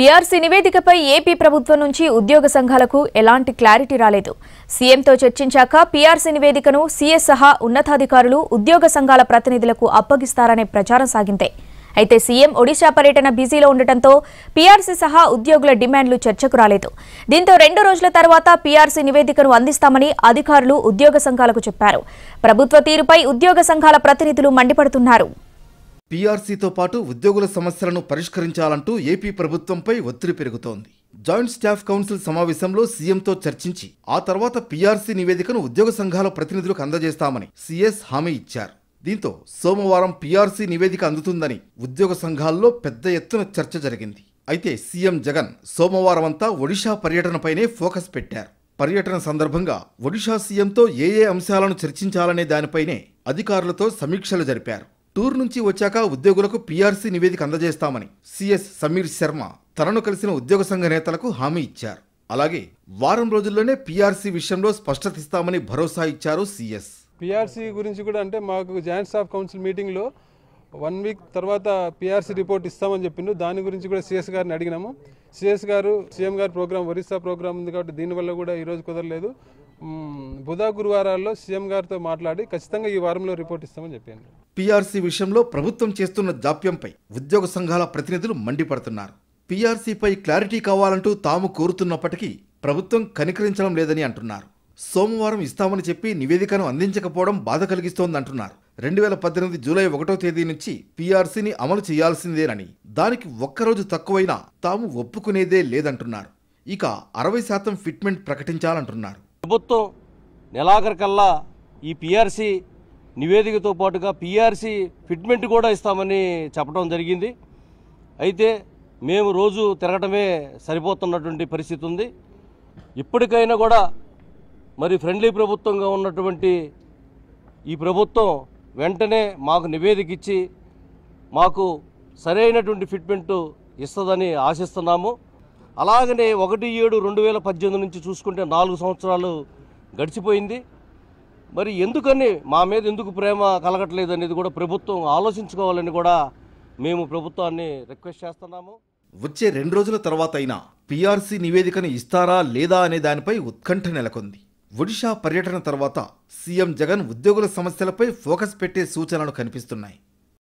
PRC నివేదికపై AP ప్రభుత్వం నుంచి ఉద్యోగ సంఘాలకు ఎలాంటి క్లారిటీ రాలేదు సీఎంతో చర్చించాక పీఆర్సీ నివేదికను సీఎస్ సహా ఉన్నతాధికారులు ఉద్యోగ సంఘాల ప్రతినిధులకు అప్పగిస్తారనే ప్రచారం సాగిందే అయితే సీఎం ఒడిశా పర్యటన బిజీలో ఉండటంతో పీఆర్సీ సహా ఉద్యోగుల డిమాండ్లు చర్చకు రాలేదు దీంతో రెండు రోజుల తర్వాత పీఆర్సీ నివేదికను అందిస్తామని అధికారులు ఉద్యోగ సంఘాలకు చెప్పారు ప్రభుత్వ తీరుపై ఉద్యోగ సంఘాల ప్రతినిధులు మండిపడుతున్నారు పీఆర్సీతో పాటు ఉద్యోగుల సమస్యలను పరిష్కరించాలంటూ ఏపీ ప్రభుత్వంపై ఒత్తిడి పెరుగుతోంది జాయింట్ స్టాఫ్ కౌన్సిల్ సమావేశంలో సీఎంతో చర్చించి ఆ తర్వాత పీఆర్సీ నివేదికను ఉద్యోగ సంఘాల ప్రతినిధులకు అందజేస్తామని సీఎస్ హామీ ఇచ్చారు దీంతో సోమవారం పీఆర్సీ నివేదిక అందుతుందని ఉద్యోగ సంఘాల్లో పెద్ద ఎత్తున చర్చ జరిగింది అయితే సీఎం జగన్ సోమవారం అంతా ఒడిషా పర్యటనపైనే ఫోకస్ పెట్టారు పర్యటన సందర్భంగా ఒడిషా సీఎంతో ఏ ఏ అంశాలను చర్చించాలనే దానిపైనే అధికారులతో సమీక్షలు జరిపారు టూర్ నుంచి వచ్చాక ఉద్యోగులకు పీఆర్సీ నివేదిక అందజేస్తామని సిఎస్ సమీర్ శర్మ తనను కలిసిన ఉద్యోగ సంఘ నేతలకు హామీ ఇచ్చారు అలాగే వారం రోజుల్లోనే పీఆర్సీ విషయంలో స్పష్టత ఇస్తామని భరోసా ఇచ్చారు సిఎస్ పీఆర్సీ గురించి కూడా అంటే మాకు జాయింట్ స్టాఫ్ కౌన్సిల్ మీటింగ్లో వన్ వీక్ తర్వాత పీఆర్సీ రిపోర్ట్ ఇస్తామని చెప్పిండు దాని గురించి కూడా సిఎస్ గారిని అడిగినాము సిఎస్ గారు సీఎం గారి ప్రోగ్రాం ఒరిస్సా ప్రోగ్రాం ఉంది కాబట్టి దీనివల్ల కూడా ఈరోజు కుదరలేదు బుధ గురువారాల్లో సీఎం గారితో మాట్లాడి ఖచ్చితంగా ఈ వారంలో రిపోర్ట్ ఇస్తామని చెప్పాను పీఆర్సీ విషయంలో ప్రభుత్వం చేస్తున్న జాప్యంపై ఉద్యోగ సంఘాల ప్రతినిధులు మండిపడుతున్నారు పీఆర్సీపై క్లారిటీ కావాలంటూ తాము కోరుతున్నప్పటికీ ప్రభుత్వం కనికరించడం లేదని అంటున్నారు సోమవారం ఇస్తామని చెప్పి నివేదికను అందించకపోవడం బాధ కలిగిస్తోందంటున్నారు రెండు వేల పద్దెనిమిది జూలై ఒకటో తేదీ నుంచి పీఆర్సీని అమలు చేయాల్సిందేనని దానికి ఒక్కరోజు తక్కువైనా తాము ఒప్పుకునేదే లేదంటున్నారు ఇక అరవై శాతం ఫిట్మెంట్ ప్రకటించాలంటున్నారు ప్రభుత్వం నెలాఖరికల్లా ఈ పీఆర్సీ నివేదికతో పాటుగా పీఆర్సీ ఫిట్మెంట్ కూడా ఇస్తామని చెప్పడం జరిగింది అయితే మేము రోజు తిరగటమే సరిపోతున్నటువంటి పరిస్థితి ఉంది ఇప్పటికైనా కూడా మరి ఫ్రెండ్లీ ప్రభుత్వంగా ఉన్నటువంటి ఈ ప్రభుత్వం వెంటనే మాకు నివేదిక ఇచ్చి మాకు సరైనటువంటి ఫిట్మెంట్ ఇస్తుందని ఆశిస్తున్నాము అలాగనే ఒకటి ఏడు రెండు వేల పద్దెనిమిది నుంచి చూసుకుంటే నాలుగు సంవత్సరాలు గడిచిపోయింది మరి ఎందుకని మా మీద ఎందుకు ప్రేమ కలగట్లేదు అనేది కూడా ప్రభుత్వం ఆలోచించుకోవాలని కూడా మేము ప్రభుత్వాన్ని రిక్వెస్ట్ చేస్తున్నాము వచ్చే రెండు రోజుల తర్వాత అయినా పీఆర్సీ నివేదికను ఇస్తారా లేదా అనే దానిపై ఉత్కంఠ నెలకొంది ఒడిషా పర్యటన తర్వాత సీఎం జగన్ ఉద్యోగుల సమస్యలపై ఫోకస్ పెట్టే సూచనలు కనిపిస్తున్నాయి